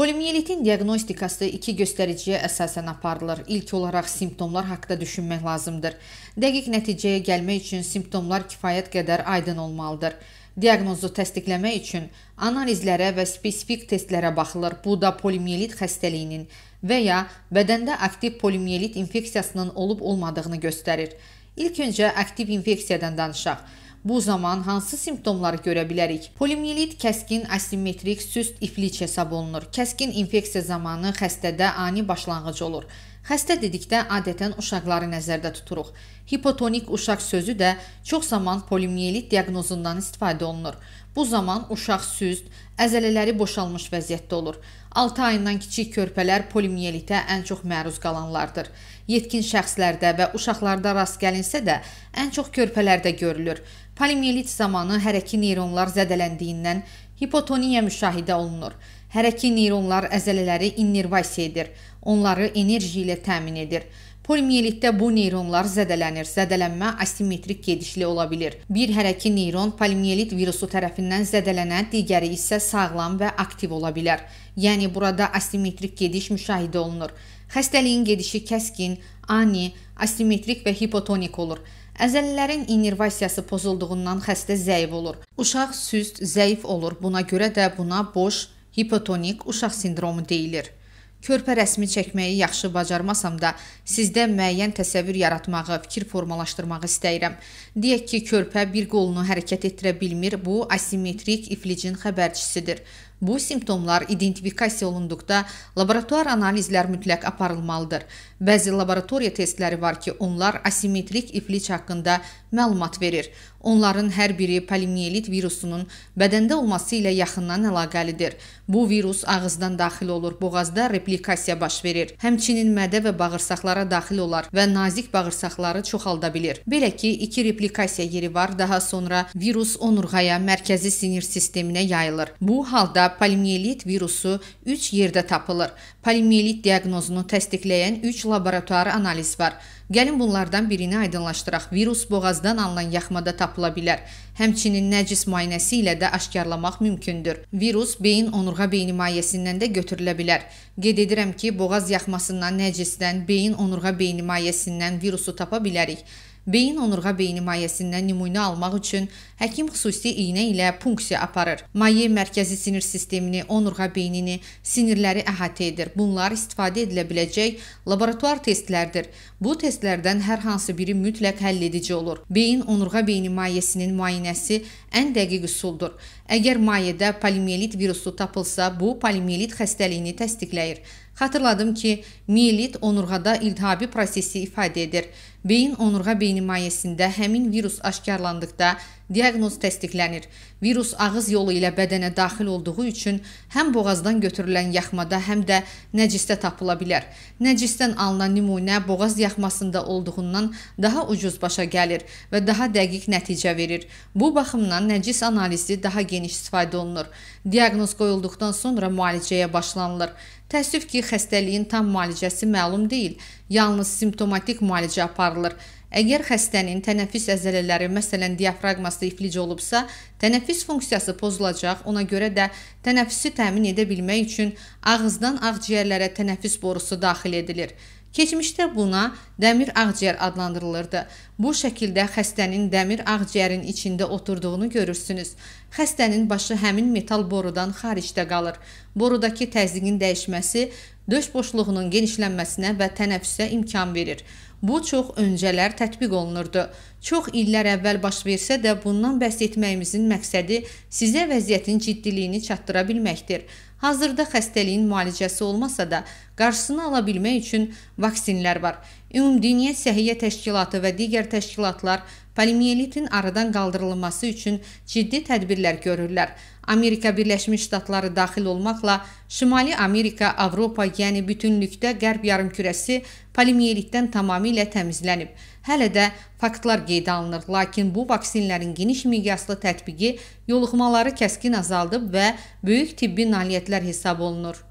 Polimielitin diaqnostikası iki göstəriciyə əsasən aparılır. İlk olaraq simptomlar haqqında düşünmək lazımdır. Dəqiq nəticəyə gəlmək üçün simptomlar kifayət qədər aydın olmalıdır. Diaqnozu təsdiqləmək üçün analizlərə və spesifik testlərə baxılır. Bu da polimielit xəstəliyinin və ya bədəndə aktiv polimielit infeksiyasının olub-olmadığını göstərir. İlk öncə aktiv infeksiyadan danışaq. Bu zaman hansı simptomları görə bilərik? Polimiyelit kəskin, asimetrik, süst, iflic hesab olunur. Kəskin infeksiya zamanı xəstədə ani başlanğıc olur. Xəstə dedikdə adətən uşaqları nəzərdə tuturuq. Hipotonik uşaq sözü də çox zaman polimiyelit diaqnozundan istifadə olunur. Bu zaman uşaq süst, əzələləri boşalmış vəziyyətdə olur. 6 ayından kiçik körpələr polimiyelitə ən çox məruz qalanlardır. Yetkin şəxslərdə və uşaqlarda rast gəlinsə də, ən çox körpələrdə görülür. Polimiyelit zamanı hərəki neyronlar zədələndiyindən hipotoniya müşahidə olunur. Hərəki neyronlar əzələləri innervasiya edir, onları enerji ilə təmin edir. Polimiyelitdə bu neyronlar zədələnir. Zədələnmə asimetrik gedişli ola bilər. Bir hərəki neyron polimiyelit virusu tərəfindən zədələnə, digəri isə sağlam və aktiv ola bilər. Yəni burada asimetrik gediş müşahidə olunur. Xəstəliyin gedişi kəskin, ani, asimetrik və hipotonik olur. Əzələlərin innervasiyası pozulduğundan xəstə zəif olur. Uşaq süst, zəif olur. Buna görə də buna boş hipotonik uşaq sindromu deyilir. Körpə rəsmi çəkməyi yaxşı bacarmasam da, sizdə müəyyən təsəvvür yaratmağı, fikir formalaşdırmağı istəyirəm. Deyək ki, körpə bir qolunu hərəkət etdirə bilmir, bu asimetrik iflicin xəbərçisidir. Bu simptomlar identifikasiya olunduqda laborator analizlər mütləq aparılmalıdır. Bəzi laboratoriya testləri var ki, onlar asimetrik iflic haqqında məlumat verir. Onların hər biri polimiyelit virusunun bədəndə olması ilə yaxından əlaqəlidir. Bu virus ağızdan daxil olur, boğazda replikasiya baş verir. Həmçinin mədə və bağırsaqlara daxil olar və nazik bağırsaqları çoxalda bilir. Belə ki, iki replikasiya yeri var, daha sonra virus onurğaya, mərkəzi sinir sisteminə yayılır. Bu halda polimiyelit virusu 3 yerdə tapılır. Polimiyelit diaqnozunu təsdiqləyən 3 laborator analiz var. Gəlin bunlardan birini aydınlaşdıraq. Virus boğazdan alınan yaxmada tapıla bilər. Həmçinin nəcis müayinəsi ilə də aşkarlamaq mümkündür. Virus beyin onurğa beyni mayəsindən də götürülə bilər. Qeyd edirəm ki, boğaz yaxmasından, nəcisdən, beyin onurğa beyni mayəsindən virusu tapa bilərik. Beyin onurğa beyni mayəsindən nümunə almaq üçün Həkim xüsusi iynə ilə punksiya aparır. Maye mərkəzi sinir sistemini, onurğa beynini, sinirləri əhatə edir. Bunlar istifadə edilə biləcək laborator testlərdir. Bu testlərdən hər hansı biri mütləq həll edici olur. Beyin onurğa beyni mayesinin müayinəsi ən dəqiq üsuldur. Əgər mayədə polimiyelit virusu tapılsa, bu polimiyelit xəstəliyini təsdiqləyir. Xatırladım ki, miyelit onurğada iltihabi prosesi ifadə edir. Beyin onurğa beyni mayesində həmin virus aşkarlandıqda Diaqnoz təsdiqlənir. Virus ağız yolu ilə bədənə daxil olduğu üçün həm boğazdan götürülən yaxmada, həm də nəcisdə tapıla bilər. Nəcisdən alınan nümunə boğaz yaxmasında olduğundan daha ucuz başa gəlir və daha dəqiq nəticə verir. Bu baxımdan nəcis analizi daha geniş istifadə olunur. Diaqnoz qoyulduqdan sonra müalicəyə başlanılır. Təəssüf ki, xəstəliyin tam müalicəsi məlum deyil, yalnız simptomatik müalicə aparılır. Əgər xəstənin tənəffüs əzələləri, məsələn, diafraqması iflic olubsa, tənəffüs funksiyası pozulacaq. Ona görə də tənəffüsü təmin edə bilmək üçün ağızdan ağciyərlərə tənəffüs borusu daxil edilir. Keçmişdə buna dəmir ağciyər adlandırılırdı. Bu şəkildə xəstənin dəmir ağciyərin içində oturduğunu görürsünüz. Xəstənin başı həmin metal borudan xaricdə qalır. Borudakı təzyiqin dəyişməsi döş boşluğunun genişlənməsinə və tənəffüsə imkan verir bu çox öncələr tətbiq olunurdu. Çox illər əvvəl baş versə də bundan bəhs etməyimizin məqsədi sizə vəziyyətin ciddiliyini çatdıra bilməkdir. Hazırda xəstəliyin müalicəsi olmasa da qarşısını ala bilmək üçün vaksinlər var. Ümumdünya Səhiyyə Təşkilatı və digər təşkilatlar polimielitin aradan qaldırılması üçün ciddi tədbirlər görürlər. Amerika Birləşmiş Ştatları daxil olmaqla Şimali Amerika, Avropa, yəni bütünlükdə Qərb yarımkürəsi polimielitdən tamamilə təmizlənib. Hələ də faktlar qeydə alınır, lakin bu vaksinlərin geniş miqyaslı tətbiqi yoluxmaları kəskin azaldıb və böyük tibbi nailiyyətlər hesab olunur.